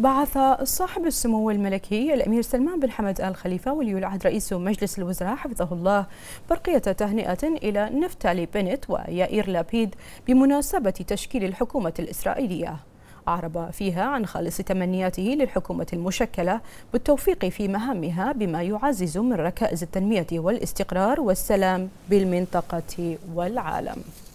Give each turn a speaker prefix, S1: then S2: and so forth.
S1: بعث صاحب السمو الملكي الأمير سلمان بن حمد آل خليفة ولي العهد رئيس مجلس الوزراء حفظه الله برقية تهنئة إلى نفتالي بنت ويائير لابيد بمناسبة تشكيل الحكومة الإسرائيلية أعرب فيها عن خالص تمنياته للحكومة المشكلة بالتوفيق في مهامها بما يعزز من ركائز التنمية والاستقرار والسلام بالمنطقة والعالم